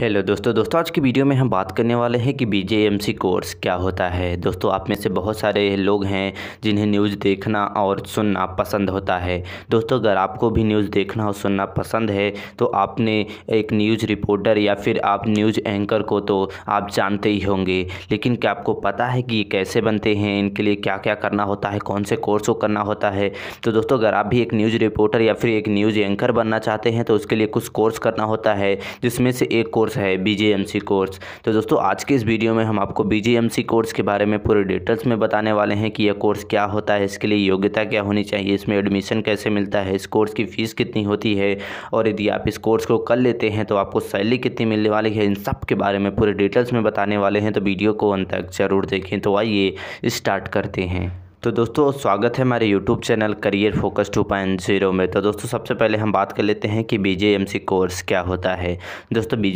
hello दोस्तों दोस्तों आज की वीडियो में हम बात करने वाले हैं कि बीजेएमसी कोर्स क्या होता है दोस्तों आप में से बहुत सारे लोग हैं जिन्हें न्यूज़ देखना और सुनना पसंद होता है दोस्तों अगर आपको भी न्यूज़ देखना और सुनना पसंद है तो आपने एक न्यूज़ रिपोर्टर या फिर आप न्यूज़ एंकर को तो आप जानते ही होंगे लेकिन क्या आपको पता है कि ये कैसे बनते हैं इनके लिए क्या क्या करना होता है कौन से कोर्स को करना होता है तो दोस्तों अगर आप भी एक न्यूज़ रिपोर्टर या फिर एक न्यूज़ एंकर बनना चाहते हैं तो उसके लिए कुछ कोर्स करना होता है जिसमें से एक कोर्स कोर्स है बी कोर्स तो दोस्तों आज के इस वीडियो में हम आपको बी कोर्स के बारे में पूरे डिटेल्स में बताने वाले हैं कि यह कोर्स क्या होता है इसके लिए योग्यता क्या होनी चाहिए इसमें एडमिशन कैसे मिलता है इस कोर्स की फ़ीस कितनी होती है और यदि आप इस कोर्स को कर लेते हैं तो आपको सैलरी कितनी मिलने वाली है इन सब के बारे में पूरे डिटेल्स में बताने वाले हैं तो वीडियो को अंत तक ज़रूर देखें तो आइए स्टार्ट करते हैं तो दोस्तों स्वागत है हमारे YouTube चैनल करियर फोकस 2.0 में तो दोस्तों सबसे पहले हम बात कर लेते हैं कि बी कोर्स क्या होता है दोस्तों बी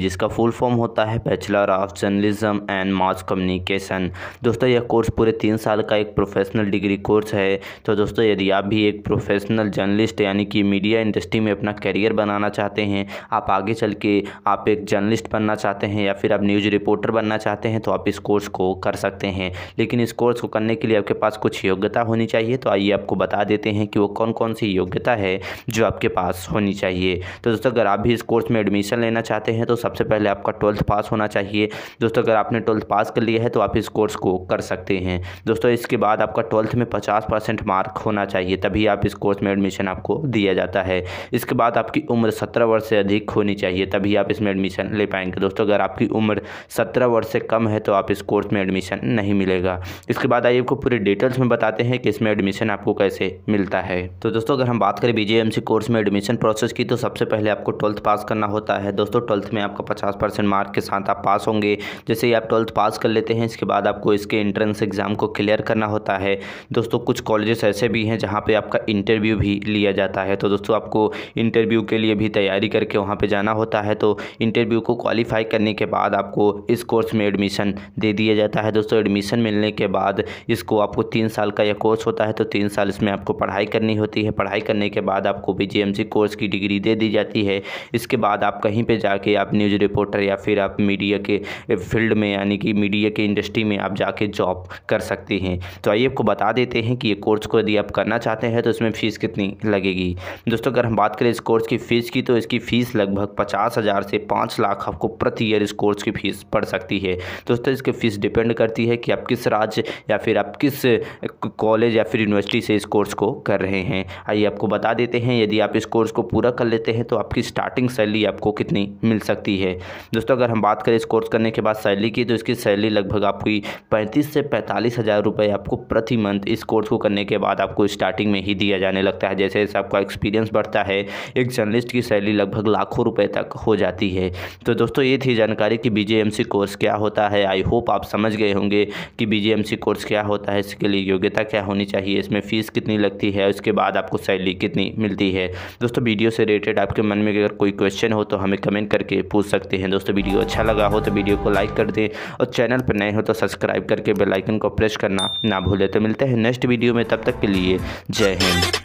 जिसका फुल फॉर्म होता है bachelor of journalism and mass communication दोस्तों यह कोर्स पूरे तीन साल का एक प्रोफेशनल डिग्री कोर्स है तो दोस्तों यदि आप भी एक प्रोफेशनल जर्नलिस्ट यानी कि मीडिया इंडस्ट्री में अपना करियर बनाना चाहते हैं आप आगे चल के आप एक जर्नलिस्ट बनना चाहते हैं या फिर आप न्यूज़ रिपोर्टर बनना चाहते हैं तो आप इस कोर्स को कर सकते हैं लेकिन इस कोर्स को करने के लिए आपके पास कुछ योग्यता होनी चाहिए तो आइए आपको बता देते हैं कि वो कौन कौन सी योग्यता है जो आपके पास होनी चाहिए तो दोस्तों अगर आप भी इस कोर्स में एडमिशन लेना चाहते हैं तो सबसे पहले आपका ट्वेल्थ पास होना चाहिए दोस्तों अगर आपने ट्वेल्थ पास कर लिया है तो आप इस कोर्स को कर सकते हैं दोस्तों इसके बाद आपका ट्वेल्थ में पचास परसेंट मार्क होना चाहिए तभी आप इस कोर्स में एडमिशन आपको दिया जाता है इसके बाद आपकी उम्र सत्रह वर्ष से अधिक होनी चाहिए तभी आप इसमें एडमिशन ले पाएंगे दोस्तों अगर आपकी उम्र सत्रह वर्ष से कम है तो आप इस कोर्स में एडमिशन नहीं मिलेगा इसके बाद आइए आपको पूरी डिटेल्स में बताते हैं कि इसमें एडमिशन आपको कैसे मिलता है तो दोस्तों अगर हम बात करें बीजेएमसी कोर्स में एडमिशन प्रोसेस की तो सबसे पहले आपको ट्वेल्थ पास करना होता है दोस्तों ट्वेल्थ में आपका पचास परसेंट मार्क के साथ आप पास होंगे जैसे ही आप ट्वेल्थ पास कर लेते हैं इसके बाद आपको इसके एंट्रेंस एग्ज़ाम को क्लियर करना होता है दोस्तों कुछ कॉलेजेस ऐसे भी हैं जहाँ पर आपका इंटरव्यू भी लिया जाता है तो दोस्तों आपको इंटरव्यू के लिए भी तैयारी करके वहाँ पर जाना होता है तो इंटरव्यू को क्वालिफाई करने के बाद आपको इस कोर्स में एडमिशन दे दिया जाता है दोस्तों एडमिशन मिलने के बाद इसको आपको तीन साल का यह कोर्स होता है तो तीन साल इसमें आपको पढ़ाई करनी होती है पढ़ाई करने के बाद आपको बी कोर्स की डिग्री दे दी जाती है इसके बाद आप कहीं पर जाके आप न्यूज़ रिपोर्टर या फिर आप मीडिया के फील्ड में यानी कि मीडिया के इंडस्ट्री में आप जाके जॉब कर सकते हैं तो आइए आपको बता देते हैं कि ये कोर्स को यदि आप करना चाहते हैं तो इसमें फ़ीस कितनी लगेगी दोस्तों अगर हम बात करें इस कोर्स की फ़ीस की तो इसकी फ़ीस लगभग पचास हज़ार से पाँच लाख आपको प्रति ईयर इस कोर्स की फ़ीस पड़ सकती है दोस्तों इसकी फ़ीस डिपेंड करती है कि आप किस राज्य या फिर आप किस कॉलेज या फिर यूनिवर्सिटी से इस कोर्स को कर रहे हैं आइए आपको बता देते हैं यदि आप इस कोर्स को पूरा कर लेते हैं तो आपकी स्टार्टिंग सैलरी आपको कितनी मिल सकती है दोस्तों अगर हम बात करें इस कोर्स करने के बाद सैलरी की तो इसकी सैलरी लगभग आपकी पैंतीस से पैंतालीस हज़ार रुपये आपको प्रति मंथ इस कोर्स को करने के बाद आपको स्टार्टिंग में ही दिया जाने लगता है जैसे जैसे आपका एक्सपीरियंस बढ़ता है एक जर्नलिस्ट की सैलरी लगभग लाखों रुपये तक हो जाती है तो दोस्तों ये थी जानकारी कि बी कोर्स क्या होता है आई होप आप समझ गए होंगे कि बी कोर्स क्या होता है इसके के लिए योग्यता क्या होनी चाहिए इसमें फ़ीस कितनी लगती है उसके बाद आपको सैलरी कितनी मिलती है दोस्तों वीडियो से रिलेटेड आपके मन में अगर कोई क्वेश्चन हो तो हमें कमेंट करके पूछ सकते हैं दोस्तों वीडियो अच्छा लगा हो तो वीडियो को लाइक कर दें और चैनल पर नए हो तो सब्सक्राइब करके बेलाइकन को प्रेस करना ना भूलें तो मिलते हैं नेक्स्ट वीडियो में तब तक के लिए जय हिंद